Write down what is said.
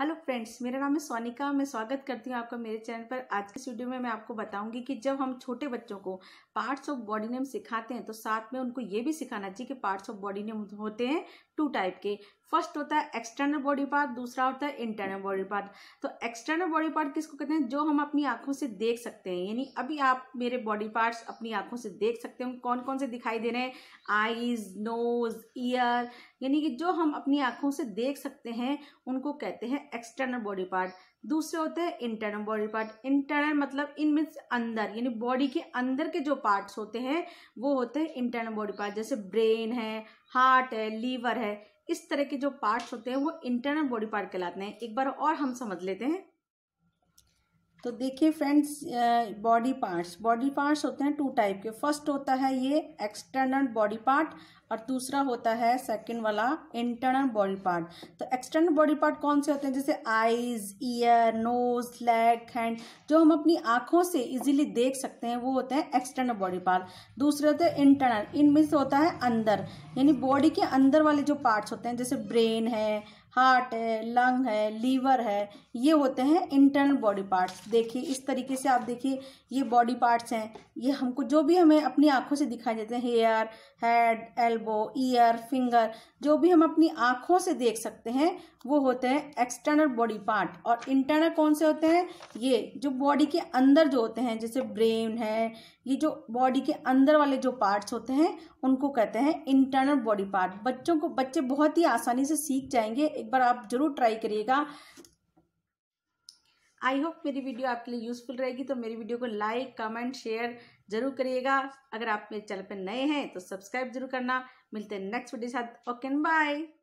hello friends मेरा नाम है सोनिका मैं स्वागत करती हूँ आपका मेरे चैनल पर आज की वीडियो में मैं आपको बताऊंगी कि जब हम छोटे बच्चों को पार्ट्स ऑफ बॉडी नेम सिखाते हैं तो साथ में उनको ये भी सिखाना चाहिए कि पार्ट्स ऑफ बॉडी नेम होते हैं टू टाइप के फर्स्ट होता है एक्सटर्नल बॉडी पार्ट दूसरा होता है इंटरनल बॉडी पार्ट तो एक्सटर्नल बॉडी पार्ट किसको कहते हैं जो हम अपनी आंखों से देख सकते हैं यानी अभी आप मेरे बॉडी पार्ट्स अपनी आंखों से देख सकते हैं कौन कौन से दिखाई दे रहे हैं आईज नोज ईयर यानी कि जो हम अपनी आंखों से देख सकते हैं उनको कहते हैं एक्सटर्नल बॉडी पार्ट दूसरे होते हैं इंटरनल बॉडी पार्ट इंटरनल मतलब इन मीन्स अंदर यानी बॉडी के अंदर के जो पार्ट्स होते हैं वो होते हैं इंटरनल बॉडी पार्ट जैसे ब्रेन है हार्ट है लीवर है इस तरह के जो पार्ट्स होते हैं वो इंटरनल बॉडी पार्ट कहलाते हैं एक बार और हम समझ लेते हैं तो देखिए friends body parts body parts होते हैं टू टाइप के फर्स्ट होता है ये एक्सटर्नल बॉडी पार्ट और दूसरा होता है सेकंड वाला इंटरनल बॉडी पार्ट तो एक्सटर्नल बॉडी पार्ट कौन से होते हैं जैसे eyes ear nose leg hand जो हम अपनी आंखों से इजीली देख सकते हैं वो होते हैं एक्सटर्नल बॉडी पार्ट दूसरे होते हैं इंटरनल इनमें से होता है अंदर यानी बॉडी के अंदर वाले जो पार्ट्स होते हैं जैसे ब्रेन है हार्ट है लंग है लीवर है ये होते हैं इंटरनल बॉडी पार्ट्स देखिए इस तरीके से आप देखिए ये बॉडी पार्ट्स हैं ये हमको जो भी हमें अपनी आँखों से दिखाई देते हैं hair head elbow ear finger जो भी हम अपनी आँखों से देख सकते हैं वो होते हैं एक्सटर्नल बॉडी पार्ट और इंटरनल कौन से होते हैं ये जो बॉडी के अंदर जो होते हैं जैसे ब्रेन है ये जो बॉडी के अंदर वाले जो पार्ट्स होते हैं उनको कहते हैं इंटरनल बॉडी पार्ट बच्चों को बच्चे बहुत ही आसानी से सीख जाएंगे एक बार आप ज़रूर ट्राई करिएगा आई होप मेरी वीडियो आपके लिए यूज़फुल रहेगी तो मेरी वीडियो को लाइक कमेंट शेयर जरूर करिएगा अगर आप मेरे चैनल पर नए हैं तो सब्सक्राइब जरूर करना मिलते हैं नेक्स्ट वीडियो के साथ ओके बाय